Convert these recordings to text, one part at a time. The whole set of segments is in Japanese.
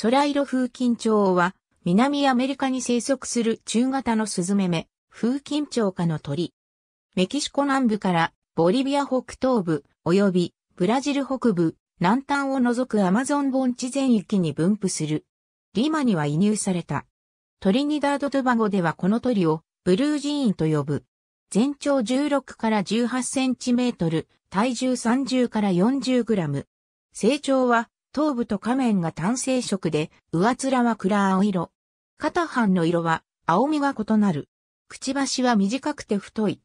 ソライロ風琴鳥は、南アメリカに生息する中型のスズメメ、風琴鳥科の鳥。メキシコ南部からボリビア北東部及びブラジル北部、南端を除くアマゾン盆地全域に分布する。リマには移入された。トリニダード・トバゴではこの鳥をブルージーンと呼ぶ。全長16から18センチメートル、体重30から40グラム。成長は頭部と仮面が単性色で、上面は暗青色。片半の色は青みが異なる。くちばしは短くて太い。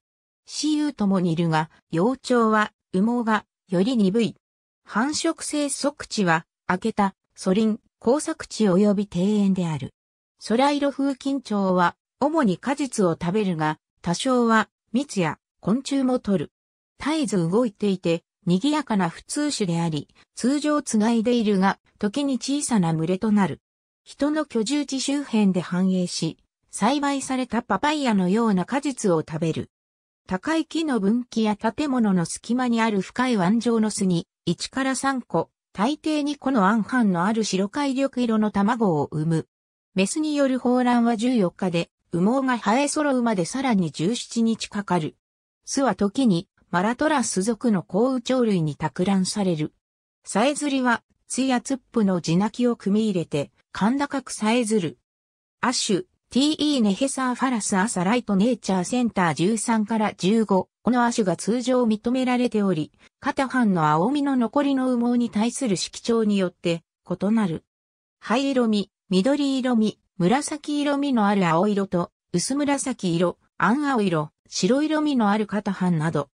雌雄ともにいるが、幼鳥は羽毛がより鈍い。繁殖性即地は、開けた、ソリン、工作地及び庭園である。空色風金鳥は、主に果実を食べるが、多少は、蜜や昆虫も取る。絶えず動いていて、賑やかな普通種であり、通常つがいでいるが、時に小さな群れとなる。人の居住地周辺で繁栄し、栽培されたパパイヤのような果実を食べる。高い木の分岐や建物の隙間にある深い腕状の巣に、1から3個、大抵2個の暗ンのある白海緑色の卵を産む。メスによる放卵は14日で、羽毛が生え揃うまでさらに17日かかる。巣は時にマラトラス属の高羽鳥類に托卵される。さえずりは、つやつっぷの地鳴きを組み入れて、甲高くさえずる。アッシュ、TE ネヘサーファラスアサライトネイチャーセンター13から15、このアシュが通常認められており、片半の青みの残りの羽毛に対する色調によって異なる。灰色み、緑色み、紫色みのある青色と、薄紫色、暗青色、白色みのある片半など、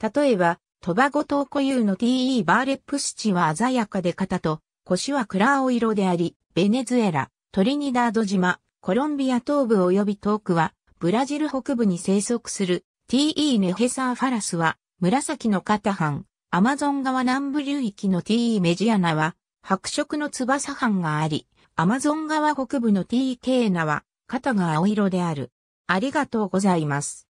例えば、トバゴ島固有の TE バーレップスチは鮮やかで肩と、腰は暗青色であり、ベネズエラ、トリニダード島、コロンビア東部及び遠くは、ブラジル北部に生息する TE ネヘサーファラスは、紫の肩藩、アマゾン川南部流域の TE メジアナは、白色の翼藩があり、アマゾン川北部の t k ナは、肩が青色である。ありがとうございます。